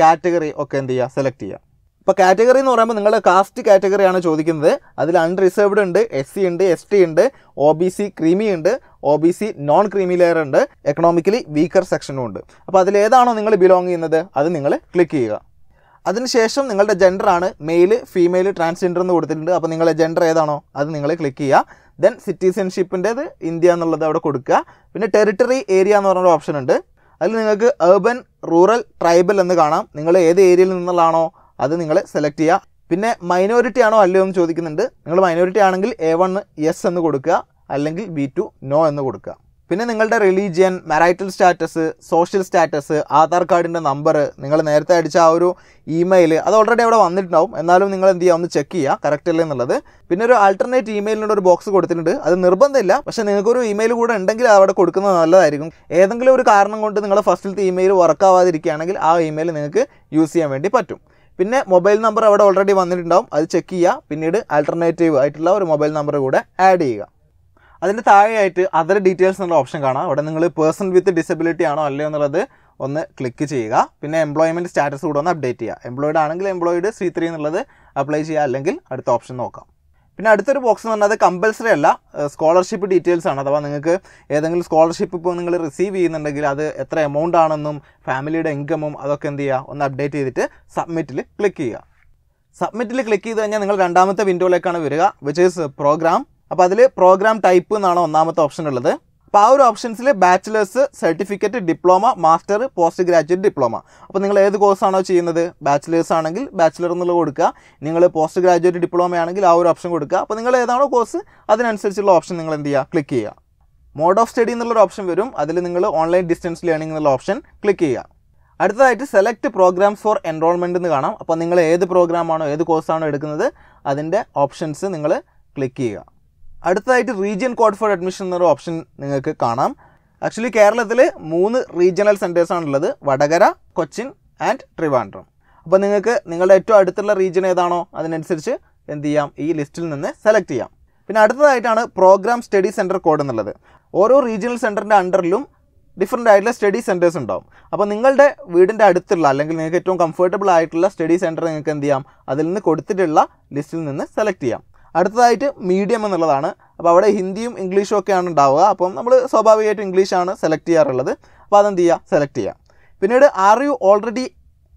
കാറ്റഗറി ഒക്കെ എന്ത് ചെയ്യുക സെലക്ട് ചെയ്യുക ഇപ്പോൾ കാറ്റഗറി എന്ന് പറയുമ്പോൾ നിങ്ങളുടെ കാസ്റ്റ് കാറ്റഗറിയാണ് ചോദിക്കുന്നത് അതിൽ അൺറിസർവ്ഡ് ഉണ്ട് എസ് സി ഉണ്ട് എസ് ടി ഉണ്ട് ഒ ബി സി ക്രീമി ഉണ്ട് O B C non creamy layer ഉണ്ട് എക്കണോമിക്കലി വീക്കർ സെക്ഷനും ഉണ്ട് അപ്പോൾ അതിലേതാണോ നിങ്ങൾ ബിലോങ് ചെയ്യുന്നത് അത് നിങ്ങൾ ക്ലിക്ക് ചെയ്യുക അതിനുശേഷം നിങ്ങളുടെ ജെൻഡർ ആണ് മെയിൽ ഫീമെയിൽ ട്രാൻസ്ജെൻഡർ എന്ന് കൊടുത്തിട്ടുണ്ട് അപ്പോൾ നിങ്ങളുടെ ജെൻഡർ ഏതാണോ അത് നിങ്ങൾ ക്ലിക്ക് ചെയ്യുക ദെൻ സിറ്റിസൺഷിപ്പിൻ്റേത് ഇന്ത്യ എന്നുള്ളത് അവിടെ കൊടുക്കുക പിന്നെ ടെറിട്ടറി ഏരിയ എന്ന് പറഞ്ഞൊരു ഓപ്ഷൻ ഉണ്ട് അതിൽ നിങ്ങൾക്ക് ഏർബൻ റൂറൽ ട്രൈബൽ എന്ന് കാണാം നിങ്ങൾ ഏത് ഏരിയയിൽ നിന്നുള്ളതാണോ അത് നിങ്ങൾ സെലക്ട് ചെയ്യുക പിന്നെ മൈനോറിറ്റി ആണോ അല്ലയോ എന്ന് ചോദിക്കുന്നുണ്ട് നിങ്ങൾ മൈനോറിറ്റി ആണെങ്കിൽ എ വൺ യെസ് എന്ന് കൊടുക്കുക അല്ലെങ്കിൽ ബി ടു നോ എന്ന് കൊടുക്കുക പിന്നെ നിങ്ങളുടെ religion marital status social status Aadhaar കാർഡിൻ്റെ നമ്പർ നിങ്ങൾ നേരത്തെ അടിച്ച ആ ഒരു ഇമെയിൽ അത് ഓൾറെഡി അവിടെ വന്നിട്ടുണ്ടാവും എന്നാലും നിങ്ങൾ എന്ത് ചെയ്യുക ഒന്ന് ചെക്ക് ചെയ്യുക കറക്റ്റ് അല്ലേ എന്നുള്ളത് പിന്നെ ഒരു ആൾട്ടർനേറ്റ് ഇമെയിലിൻ്റെ ഒരു ബോക്സ് കൊടുത്തിട്ടുണ്ട് അത് നിർബന്ധമില്ല പക്ഷേ നിങ്ങൾക്കൊരു ഇമെയിൽ കൂടെ ഉണ്ടെങ്കിൽ അവിടെ കൊടുക്കുന്നത് നല്ലതായിരിക്കും ഏതെങ്കിലും ഒരു കാരണം കൊണ്ട് നിങ്ങളുടെ ഫസ്റ്റിലത്തെ ഇമെയിൽ വർക്കാവാതിരിക്കുകയാണെങ്കിൽ ആ ഇമെയിൽ നിങ്ങൾക്ക് യൂസ് ചെയ്യാൻ വേണ്ടി പറ്റും പിന്നെ മൊബൈൽ നമ്പർ അവിടെ ഓൾറെഡി വന്നിട്ടുണ്ടാവും അത് ചെക്ക് ചെയ്യുക പിന്നീട് ആൾട്ടർനേറ്റീവ് ആയിട്ടുള്ള ഒരു മൊബൈൽ നമ്പർ കൂടെ ആഡ് ചെയ്യുക അതിൻ്റെ താഴെയായിട്ട് അതർ ഡീറ്റെയിൽസ് എന്നുള്ള ഓപ്ഷൻ കാണാം അവിടെ നിങ്ങൾ പേഴ്സൺ വിത്ത് ഡിസബിലിറ്റി ആണോ അല്ലയോ എന്നുള്ളത് ഒന്ന് ക്ലിക്ക് ചെയ്യുക പിന്നെ എംപ്ലോയ്മെൻറ്റ് സ്റ്റാറ്റസ് കൂടെ ഒന്ന് അപ്ഡേറ്റ് ചെയ്യുക എംപ്ലോയിഡ് ആണെങ്കിൽ എംപ്ലോയിഡ് സി ത്രീ എന്നുള്ളത് അപ്ലൈ ചെയ്യുക അല്ലെങ്കിൽ അടുത്ത ഓപ്ഷൻ നോക്കാം പിന്നെ അടുത്തൊരു ബോക്സ് എന്ന് പറഞ്ഞാൽ അത് കമ്പൽസറി അല്ല സ്കോളർഷിപ്പ് ഡീറ്റെയിൽസ് ആണ് അഥവാ നിങ്ങൾക്ക് ഏതെങ്കിലും സ്കോളർഷിപ്പ് ഇപ്പോൾ നിങ്ങൾ റിസീവ് ചെയ്യുന്നുണ്ടെങ്കിൽ അത് എത്ര എമൗണ്ട് ആണെന്നും ഫാമിലിയുടെ ഇൻകമും അതൊക്കെ എന്ത് ചെയ്യുക ഒന്ന് അപ്ഡേറ്റ് ചെയ്തിട്ട് സബ്മിറ്റിൽ ക്ലിക്ക് ചെയ്യുക സബ്മിറ്റിൽ ക്ലിക്ക് ചെയ്ത് കഴിഞ്ഞാൽ നിങ്ങൾ രണ്ടാമത്തെ വിൻഡോയിലേക്കാണ് വരിക വിച്ച് ഈസ് പ്രോഗ്രാം അപ്പോൾ അതിൽ പ്രോഗ്രാം ടൈപ്പ് എന്നാണ് ഒന്നാമത്തെ ഓപ്ഷൻ ഉള്ളത് അപ്പോൾ ആ ഒരു ഓപ്ഷൻസിൽ bachelor's certificate diploma master post graduate diploma അപ്പോൾ നിങ്ങൾ ഏത് കോഴ്സാണോ ചെയ്യുന്നത് ബാച്ചിലേഴ്സ് ആണെങ്കിൽ ബാച്ചിലർ എന്നുള്ളത് കൊടുക്കുക നിങ്ങൾ പോസ്റ്റ് ഗ്രാജുവേറ്റ് ഡിപ്ലോമ ആണെങ്കിൽ ആ ഒരു ഓപ്ഷൻ കൊടുക്കുക അപ്പോൾ നിങ്ങൾ ഏതാണോ കോഴ്സ് അതിനനുസരിച്ചുള്ള ഓപ്ഷൻ നിങ്ങൾ എന്ത് ചെയ്യുക ക്ലിക്ക് ചെയ്യുക മോഡ് ഓഫ് സ്റ്റഡി എന്നുള്ളൊരു ഓപ്ഷൻ വരും അതിൽ നിങ്ങൾ ഓൺലൈൻ ഡിസ്റ്റൻസ് ലേണിംഗ് എന്നുള്ള ഓപ്ഷൻ ക്ലിക്ക് ചെയ്യുക അടുത്തതായിട്ട് സെലക്ട് പ്രോഗ്രാംസ് ഫോർ എൻറോൾമെൻറ്റ് എന്ന് കാണാം അപ്പോൾ നിങ്ങൾ ഏത് പ്രോഗ്രാമാണോ ഏത് കോഴ്സാണോ എടുക്കുന്നത് അതിൻ്റെ ഓപ്ഷൻസ് നിങ്ങൾ ക്ലിക്ക് ചെയ്യുക അടുത്തതായിട്ട് റീജിയൻ കോഡ് ഫോർ അഡ്മിഷൻ എന്നൊരു ഓപ്ഷൻ നിങ്ങൾക്ക് കാണാം ആക്ച്വലി കേരളത്തിൽ മൂന്ന് റീജിയണൽ ഉള്ളത് വടകര കൊച്ചിൻ ആൻഡ് ട്രിവാൻഡ്രം അപ്പോൾ നിങ്ങൾക്ക് നിങ്ങളുടെ ഏറ്റവും അടുത്തുള്ള റീജിയൻ ഏതാണോ അതിനനുസരിച്ച് എന്ത് ചെയ്യാം ഈ ലിസ്റ്റിൽ നിന്ന് സെലക്ട് ചെയ്യാം പിന്നെ അടുത്തതായിട്ടാണ് പ്രോഗ്രാം സ്റ്റഡി സെൻറ്റർ കോഡ് എന്നുള്ളത് ഓരോ റീജിയണൽ സെൻറ്ററിൻ്റെ അണ്ടറിലും ഡിഫറെൻ്റ് ആയിട്ടുള്ള സ്റ്റഡി സെൻറ്റേഴ്സ് ഉണ്ടാവും അപ്പോൾ നിങ്ങളുടെ വീടിൻ്റെ അടുത്തുള്ള അല്ലെങ്കിൽ നിങ്ങൾക്ക് ഏറ്റവും കംഫർട്ടബിൾ ആയിട്ടുള്ള സ്റ്റഡി സെൻറ്റർ നിങ്ങൾക്ക് എന്ത് ചെയ്യാം അതിൽ നിന്ന് കൊടുത്തിട്ടുള്ള ലിസ്റ്റിൽ നിന്ന് സെലക്ട് ചെയ്യാം അടുത്തതായിട്ട് മീഡിയം എന്നുള്ളതാണ് അപ്പോൾ അവിടെ ഹിന്ദിയും ഇംഗ്ലീഷും ഒക്കെയാണ് ഉണ്ടാവുക അപ്പം നമ്മൾ സ്വാഭാവികമായിട്ടും ഇംഗ്ലീഷാണ് സെലക്ട് ചെയ്യാറുള്ളത് അപ്പോൾ അതെന്ത് ചെയ്യുക സെലക്ട് ചെയ്യുക പിന്നീട് are you already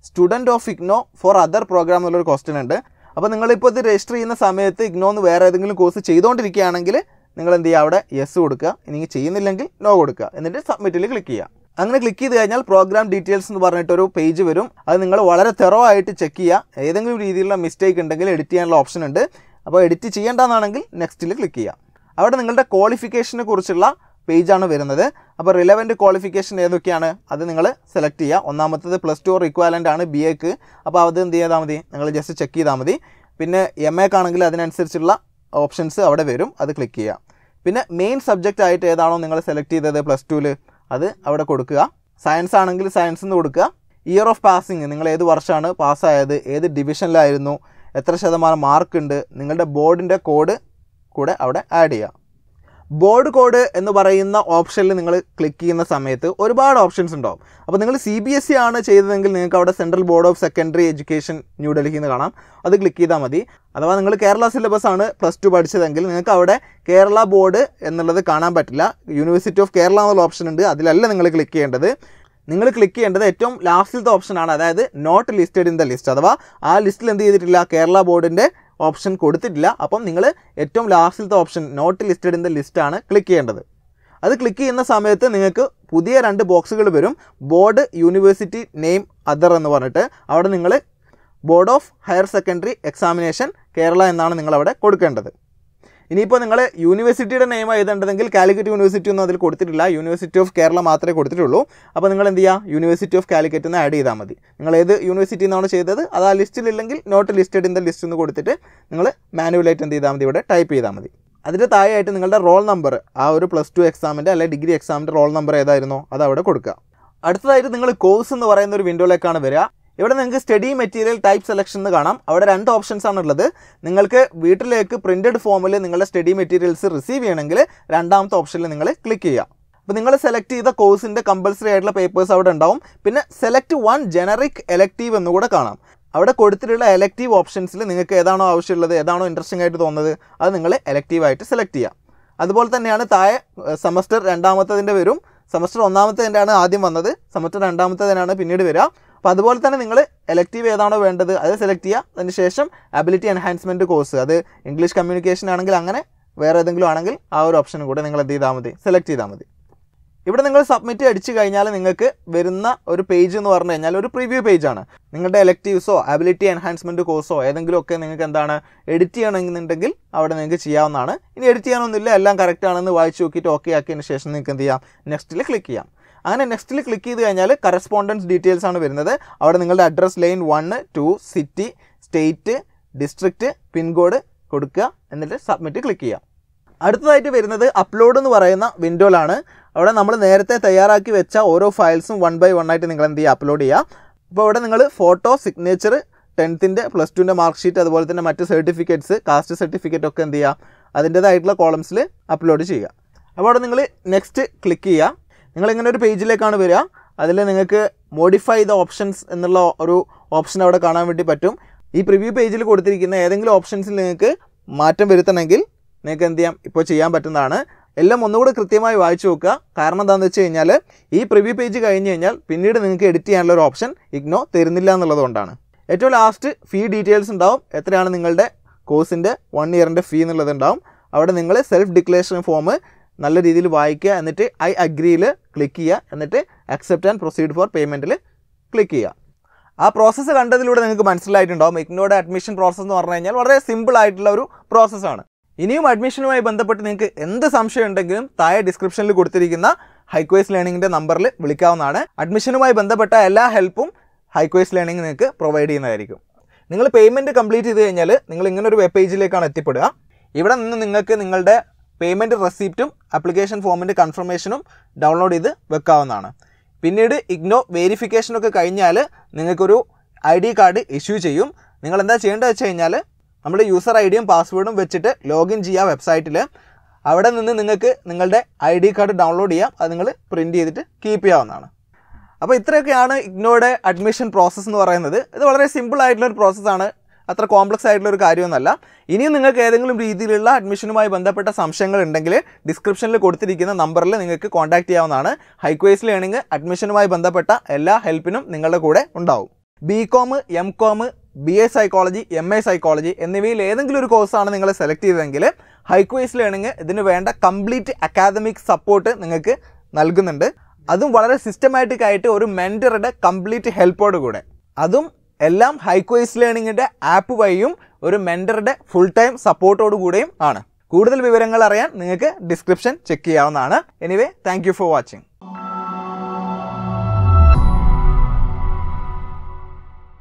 student of IGNOU for other program എന്നുള്ളൊരു ക്വസ്റ്റ്യൻ ഉണ്ട് അപ്പോൾ നിങ്ങളിപ്പോൾ ഇത് രജിസ്റ്റർ ചെയ്യുന്ന സമയത്ത് ഇഗ്നോന്ന് വേറെ ഏതെങ്കിലും കോഴ്സ് ചെയ്തുകൊണ്ടിരിക്കുകയാണെങ്കിൽ നിങ്ങൾ എന്ത് ചെയ്യുക അവിടെ യെസ് കൊടുക്കുക ഇനി ചെയ്യുന്നില്ലെങ്കിൽ നോ കൊടുക്കുക എന്നിട്ട് സബ്മിറ്റിൽ ക്ലിക്ക് ചെയ്യുക അങ്ങനെ ക്ലിക്ക് ചെയ്ത് കഴിഞ്ഞാൽ പ്രോഗ്രാം ഡീറ്റെയിൽസ് എന്ന് പറഞ്ഞിട്ടൊരു പേജ് വരും അത് നിങ്ങൾ വളരെ തെറോ ആയിട്ട് ചെക്ക് ചെയ്യുക ഏതെങ്കിലും രീതിയിലുള്ള മിസ്റ്റേക്ക് ഉണ്ടെങ്കിൽ എഡിറ്റ് ചെയ്യാനുള്ള ഓപ്ഷൻ ഉണ്ട് അപ്പോൾ എഡിറ്റ് ചെയ്യേണ്ടതെന്നാണെങ്കിൽ നെക്സ്റ്റിൽ ക്ലിക്ക് ചെയ്യാം അവിടെ നിങ്ങളുടെ ക്വാളിഫിക്കേഷനെ കുറിച്ചുള്ള പേജാണ് വരുന്നത് അപ്പോൾ റിലവൻറ്റ് ക്വാളിഫിക്കേഷൻ ഏതൊക്കെയാണ് അത് നിങ്ങൾ സെലക്ട് ചെയ്യുക ഒന്നാമത്തത് പ്ലസ് ടു ഓർ ഇക്വാലൻ്റ് ആണ് ബി എക്ക് അപ്പോൾ അത് എന്ത് ചെയ്താൽ മതി നിങ്ങൾ ജസ്റ്റ് ചെക്ക് ചെയ്താൽ മതി പിന്നെ എം ആണെങ്കിൽ അതിനനുസരിച്ചുള്ള ഓപ്ഷൻസ് അവിടെ വരും അത് ക്ലിക്ക് ചെയ്യുക പിന്നെ മെയിൻ സബ്ജക്റ്റ് ആയിട്ട് ഏതാണോ നിങ്ങൾ സെലക്ട് ചെയ്തത് പ്ലസ് ടുവിൽ അത് അവിടെ കൊടുക്കുക സയൻസ് ആണെങ്കിൽ സയൻസ് എന്ന് കൊടുക്കുക ഇയർ ഓഫ് പാസിങ് നിങ്ങൾ ഏത് വർഷമാണ് പാസ്സായത് ഏത് ഡിവിഷനിലായിരുന്നു എത്ര ശതമാനം മാർക്ക് ഉണ്ട് നിങ്ങളുടെ ബോർഡിൻ്റെ കോഡ് കൂടെ അവിടെ ആഡ് ചെയ്യാം ബോർഡ് കോഡ് എന്ന് പറയുന്ന ഓപ്ഷനിൽ നിങ്ങൾ ക്ലിക്ക് ചെയ്യുന്ന സമയത്ത് ഒരുപാട് ഓപ്ഷൻസ് ഉണ്ടാവും അപ്പോൾ നിങ്ങൾ C B S C e ആണ് ചെയ്തതെങ്കിൽ നിങ്ങൾക്ക് അവിടെ central board of secondary education ന്യൂഡൽഹിയിൽ നിന്ന് കാണാം അത് ക്ലിക്ക് ചെയ്താൽ മതി അഥവാ നിങ്ങൾ കേരള സിലബസ് ആണ് പ്ലസ് ടു പഠിച്ചതെങ്കിൽ നിങ്ങൾക്ക് അവിടെ കേരള ബോർഡ് എന്നുള്ളത് കാണാൻ പറ്റില്ല യൂണിവേഴ്സിറ്റി ഓഫ് കേരള എന്നുള്ള ഓപ്ഷൻ ഉണ്ട് അതിലല്ല നിങ്ങൾ ക്ലിക്ക് ചെയ്യേണ്ടത് നിങ്ങൾ ക്ലിക്ക് ചെയ്യേണ്ടത് ഏറ്റവും ലാസ്റ്റിലത്തെ ഓപ്ഷനാണ് അതായത് not listed in the list അഥവാ ആ ലിസ്റ്റിൽ എന്ത് ചെയ്തിട്ടില്ല കേരള ബോർഡിൻ്റെ ഓപ്ഷൻ കൊടുത്തിട്ടില്ല അപ്പം നിങ്ങൾ ഏറ്റവും ലാസ്റ്റിലത്തെ option not listed in the ലിസ്റ്റാണ് ക്ലിക്ക് ചെയ്യേണ്ടത് അത് ക്ലിക്ക് ചെയ്യുന്ന സമയത്ത് നിങ്ങൾക്ക് പുതിയ രണ്ട് ബോക്സുകൾ വരും ബോർഡ് യൂണിവേഴ്സിറ്റി നെയിം അദർ എന്ന് പറഞ്ഞിട്ട് അവിടെ നിങ്ങൾ board of higher secondary examination Kerala എന്നാണ് നിങ്ങളവിടെ കൊടുക്കേണ്ടത് ഇനിയിപ്പോൾ നിങ്ങൾ യൂണിവേഴ്സിറ്റിയുടെ നെയിം എഴുതേണ്ടതെങ്കിൽ കാലിക്കറ്റ് യൂണിവേഴ്സിറ്റി ഒന്നും അതിൽ കൊടുത്തിട്ടില്ല യൂണിവേഴ്സിറ്റി ഓഫ് കേരള മാത്രമേ കൊടുത്തിട്ടുള്ളൂ അപ്പോൾ നിങ്ങൾ എന്ത് ചെയ്യുക യൂണിവേഴ്സിറ്റി ഓഫ് കാലിക്കറ്റ് എന്ന് ആഡ് ചെയ്താൽ മതി നിങ്ങൾ ഏത് യൂണിവേഴ്സിറ്റി എന്നാണ് ചെയ്തത് അത് ആ ലിസ്റ്റിലില്ലെങ്കിൽ not listed in the list എന്ന് കൊടുത്തിട്ട് നിങ്ങൾ മാനുവലായിട്ട് എന്ത് ചെയ്താൽ മതി ഇവിടെ ടൈപ്പ് ചെയ്താൽ മതി അതിൻ്റെ താഴെയായിട്ട് നിങ്ങളുടെ റോൾ നമ്പർ ആ ഒരു പ്ലസ് ടു എക്സാമിൻ്റെ അല്ലെങ്കിൽ ഡിഗ്രി എക്സാമിൻ്റെ റോൾ നമ്പർ ഏതായിരുന്നോ അത് അവിടെ കൊടുക്കുക അടുത്തതായിട്ട് നിങ്ങൾ കോഴ്സ് എന്ന് പറയുന്ന ഒരു വിൻഡോയിലേക്കാണ് വരിക ഇവിടെ നിങ്ങൾക്ക് സ്റ്റഡി മെറ്റീരിയൽ ടൈപ്പ് സെലക്ഷൻ എന്ന് കാണാം അവിടെ രണ്ട് ഓപ്ഷൻസ് ആണുള്ളത് നിങ്ങൾക്ക് വീട്ടിലേക്ക് പ്രിൻറ്റഡ് ഫോമിൽ നിങ്ങളുടെ സ്റ്റഡി മെറ്റീരിയൽസ് റിസീവ് ചെയ്യണമെങ്കിൽ രണ്ടാമത്തെ ഓപ്ഷനിൽ നിങ്ങൾ ക്ലിക്ക് ചെയ്യുക അപ്പോൾ നിങ്ങൾ സെലക്ട് ചെയ്ത കോഴ്സിൻ്റെ കമ്പൽസറി ആയിട്ടുള്ള പേപ്പേഴ്സ് അവിടെ ഉണ്ടാവും പിന്നെ സെലക്ട് വൺ ജനറിക് എലക്റ്റീവ് കൂടെ കാണാം അവിടെ കൊടുത്തിട്ടുള്ള എലക്റ്റീവ് ഓപ്ഷൻസിൽ നിങ്ങൾക്ക് ഏതാണോ ആവശ്യമുള്ളത് ഏതാണോ ഇൻട്രസ്റ്റിംഗ് ആയിട്ട് തോന്നുന്നത് അത് നിങ്ങൾ എലക്റ്റീവായിട്ട് സെലക്ട് ചെയ്യാം അതുപോലെ തന്നെയാണ് താഴെ സെമസ്റ്റർ രണ്ടാമത്തതിൻ്റെ വരും സെമസ്റ്റർ തന്നെയാണ് ആദ്യം വന്നത് സെമസ്റ്റർ രണ്ടാമത്തേതിനാണ് പിന്നീട് വരിക അപ്പോൾ അതുപോലെ തന്നെ നിങ്ങൾ എലക്റ്റീവ് ഏതാണോ വേണ്ടത് അത് സെലക്ട് ചെയ്യുക അതിന് ശേഷം അബിലിറ്റി എൻഹാൻസ്മെൻറ്റ് കോഴ്സ് അത് ഇംഗ്ലീഷ് കമ്മ്യൂണിക്കേഷൻ ആണെങ്കിൽ അങ്ങനെ വേറെ ഏതെങ്കിലും ആണെങ്കിൽ ആ ഒരു ഓപ്ഷൻ കൂടെ നിങ്ങൾ എന്ത് ചെയ്താൽ മതി സെലക്ട് ചെയ്താൽ മതി ഇവിടെ നിങ്ങൾ സബ്മിറ്റ് അടിച്ചു കഴിഞ്ഞാൽ നിങ്ങൾക്ക് വരുന്ന ഒരു പേജ് എന്ന് പറഞ്ഞു കഴിഞ്ഞാൽ ഒരു പ്രിവ്യൂ പേജാണ് നിങ്ങളുടെ എലക്റ്റീവ്സോ അബിലിറ്റി എൻഹാൻസ്മെൻറ്റ് കോഴ്സോ ഏതെങ്കിലുമൊക്കെ നിങ്ങൾക്ക് എന്താണ് എഡിറ്റ് ചെയ്യണമെന്നുണ്ടെങ്കിൽ അവിടെ നിങ്ങൾക്ക് ചെയ്യാവുന്നതാണ് ഇനി എഡിറ്റ് ചെയ്യാനൊന്നുമില്ല എല്ലാം കറക്റ്റ് ആണെന്ന് വായിച്ചു നോക്കിയിട്ട് ഓക്കെ ആക്കിയതിന് ശേഷം നിങ്ങൾക്ക് എന്ത് ചെയ്യാം നെക്സ്റ്റിൽ ക്ലിക്ക് ചെയ്യാം അങ്ങനെ നെക്സ്റ്റിൽ ക്ലിക്ക് ചെയ്ത് കഴിഞ്ഞാൽ കറസ്പോണ്ടൻസ് ഡീറ്റെയിൽസ് ആണ് വരുന്നത് അവിടെ നിങ്ങളുടെ address line one two city state district pincode കൊടുക്കുക എന്നിട്ട് സബ്മിറ്റ് ക്ലിക്ക് ചെയ്യാം അടുത്തതായിട്ട് വരുന്നത് അപ്ലോഡ് എന്ന് പറയുന്ന വിൻഡോയിലാണ് അവിടെ നമ്മൾ നേരത്തെ തയ്യാറാക്കി വെച്ച ഓരോ ഫയൽസും വൺ ബൈ വൺ ആയിട്ട് നിങ്ങൾ എന്ത് ചെയ്യുക അപ്ലോഡ് ചെയ്യുക അപ്പോൾ ഇവിടെ നിങ്ങൾ ഫോട്ടോ സിഗ്നേച്ചർ ടെൻത്തിൻ്റെ പ്ലസ് ടുവിൻ്റെ മാർക്ക് ഷീറ്റ് അതുപോലെ തന്നെ മറ്റ് സർട്ടിഫിക്കറ്റ്സ് കാസ്റ്റ് സർട്ടിഫിക്കറ്റ് ഒക്കെ എന്ത് ചെയ്യുക അതിൻ്റേതായിട്ടുള്ള കോളംസിൽ അപ്ലോഡ് ചെയ്യുക അപ്പോൾ അവിടെ നിങ്ങൾ നെക്സ്റ്റ് ക്ലിക്ക് ചെയ്യുക നിങ്ങളിങ്ങനെ ഒരു പേജിലേക്കാണ് വരിക അതിൽ നിങ്ങൾക്ക് മോഡിഫൈ ദ ഓപ്ഷൻസ് എന്നുള്ള ഒരു ഓപ്ഷൻ അവിടെ കാണാൻ വേണ്ടി പറ്റും ഈ പ്രിവ്യൂ പേജിൽ കൊടുത്തിരിക്കുന്ന ഏതെങ്കിലും ഓപ്ഷൻസിൽ നിങ്ങൾക്ക് മാറ്റം വരുത്തണമെങ്കിൽ നിങ്ങൾക്ക് എന്ത് ചെയ്യാം ഇപ്പോൾ ചെയ്യാൻ പറ്റുന്നതാണ് എല്ലാം ഒന്നുകൂടെ കൃത്യമായി വായിച്ചു നോക്കുക കാരണം എന്താണെന്ന് വെച്ച് കഴിഞ്ഞാൽ ഈ പ്രിവ്യൂ പേജ് കഴിഞ്ഞ് കഴിഞ്ഞാൽ പിന്നീട് നിങ്ങൾക്ക് എഡിറ്റ് ചെയ്യാനുള്ള ഒരു ഓപ്ഷൻ ഇഗ്നോ തരുന്നില്ല എന്നുള്ളതുകൊണ്ടാണ് ഏറ്റവും ലാസ്റ്റ് ഫീ ഡീറ്റെയിൽസ് ഉണ്ടാവും എത്രയാണ് നിങ്ങളുടെ കോഴ്സിൻ്റെ വൺ ഇയറിൻ്റെ ഫീ എന്നുള്ളത് ഉണ്ടാവും അവിടെ നിങ്ങൾ സെൽഫ് ഡിക്ലറേഷൻ ഫോം നല്ല രീതിയിൽ വായിക്കുക എന്നിട്ട് ഐ അഗ്രിയിൽ ക്ലിക്ക് ചെയ്യുക എന്നിട്ട് അക്സെപ്റ്റ് ആൻഡ് പ്രൊസീഡ് ഫോർ പേയ്മെൻറ്റിൽ ക്ലിക്ക് ചെയ്യുക ആ പ്രോസസ്സ് കണ്ടതിലൂടെ നിങ്ങൾക്ക് മനസ്സിലായിട്ടുണ്ടാവും ഇഗ്നോയുടെ അഡ്മിഷൻ പ്രോസസ്സ് എന്ന് പറഞ്ഞു കഴിഞ്ഞാൽ വളരെ സിമ്പിൾ ആയിട്ടുള്ള ഒരു പ്രോസസ്സാണ് ഇനിയും അഡ്മിഷനുമായി ബന്ധപ്പെട്ട് നിങ്ങൾക്ക് എന്ത് സംശയം ഉണ്ടെങ്കിലും താഴെ ഡിസ്ക്രിപ്ഷനിൽ കൊടുത്തിരിക്കുന്ന ഹൈക്വേസ് ലേണിംഗിൻ്റെ നമ്പറിൽ വിളിക്കാവുന്നതാണ് അഡ്മിഷനുമായി ബന്ധപ്പെട്ട എല്ലാ ഹെൽപ്പും ഹൈക്വേസ് ലേണിംഗ് നിങ്ങൾക്ക് പ്രൊവൈഡ് ചെയ്യുന്നതായിരിക്കും നിങ്ങൾ പേയ്മെൻറ്റ് കംപ്ലീറ്റ് ചെയ്ത് കഴിഞ്ഞാൽ നിങ്ങൾ ഇങ്ങനൊരു വെബ് പേജിലേക്കാണ് എത്തിപ്പെടുക ഇവിടെ നിന്ന് നിങ്ങൾക്ക് നിങ്ങളുടെ പേയ്മെൻറ്റ് റെസിപ്റ്റും ആപ്ലിക്കേഷൻ ഫോമിൻ്റെ കൺഫർമേഷനും ഡൗൺലോഡ് ചെയ്ത് വെക്കാവുന്നതാണ് പിന്നീട് ഇഗ്നോ വെരിഫിക്കേഷനൊക്കെ കഴിഞ്ഞാൽ നിങ്ങൾക്കൊരു ഐ ഡി കാർഡ് ഇഷ്യൂ ചെയ്യും നിങ്ങൾ എന്താ ചെയ്യേണ്ടത് വെച്ച് കഴിഞ്ഞാൽ നമ്മുടെ യൂസർ ഐ ഡിയും പാസ്വേഡും വെച്ചിട്ട് ലോഗിൻ ചെയ്യുക വെബ്സൈറ്റിൽ അവിടെ നിന്ന് നിങ്ങൾക്ക് നിങ്ങളുടെ ഐ ഡി കാർഡ് ഡൗൺലോഡ് ചെയ്യാം അത് നിങ്ങൾ പ്രിൻറ്റ് ചെയ്തിട്ട് കീപ്പ് ചെയ്യാവുന്നതാണ് അപ്പോൾ ഇത്രയൊക്കെയാണ് ഇഗ്നോയുടെ അഡ്മിഷൻ പ്രോസസ്സ് എന്ന് പറയുന്നത് ഇത് വളരെ സിമ്പിൾ ആയിട്ടുള്ള ഒരു പ്രോസസ്സാണ് അത്ര കോംപ്ലക്സ് ആയിട്ടുള്ള ഒരു കാര്യമൊന്നുമല്ല ഇനിയും നിങ്ങൾക്ക് ഏതെങ്കിലും രീതിയിലുള്ള അഡ്മിഷനുമായി ബന്ധപ്പെട്ട സംശയങ്ങൾ ഉണ്ടെങ്കിൽ ഡിസ്ക്രിപ്ഷനിൽ കൊടുത്തിരിക്കുന്ന നമ്പറിൽ നിങ്ങൾക്ക് കോൺടാക്ട് ചെയ്യാവുന്നതാണ് ഹൈക്വേസ് ലേണിംഗ് അഡ്മിഷനുമായി ബന്ധപ്പെട്ട എല്ലാ ഹെൽപ്പിനും നിങ്ങളുടെ കൂടെ ഉണ്ടാവും B com M com B A psychology M A psychology എന്നിവയിൽ ഏതെങ്കിലും ഒരു കോഴ്സാണ് നിങ്ങൾ സെലക്ട് ചെയ്തതെങ്കിൽ ഹൈക്വേസ് ലേണിംഗ് ഇതിന് വേണ്ട കംപ്ലീറ്റ് അക്കാദമിക് സപ്പോർട്ട് നിങ്ങൾക്ക് നൽകുന്നുണ്ട് അതും വളരെ സിസ്റ്റമാറ്റിക് ആയിട്ട് ഒരു മെൻറ്ററുടെ കംപ്ലീറ്റ് ഹെൽപ്പോട് കൂടെ അതും എല്ലാം ഹൈക്വേസ് ലേണിങ്ങിൻ്റെ ആപ്പ് വഴിയും ഒരു മെൻറ്ററുടെ ഫുൾ ടൈം സപ്പോർട്ടോട് കൂടെയും ആണ് കൂടുതൽ വിവരങ്ങൾ അറിയാൻ നിങ്ങൾക്ക് ഡിസ്ക്രിപ്ഷൻ ചെക്ക് ചെയ്യാവുന്നതാണ് എനിവേ താങ്ക് ഫോർ വാച്ചിങ്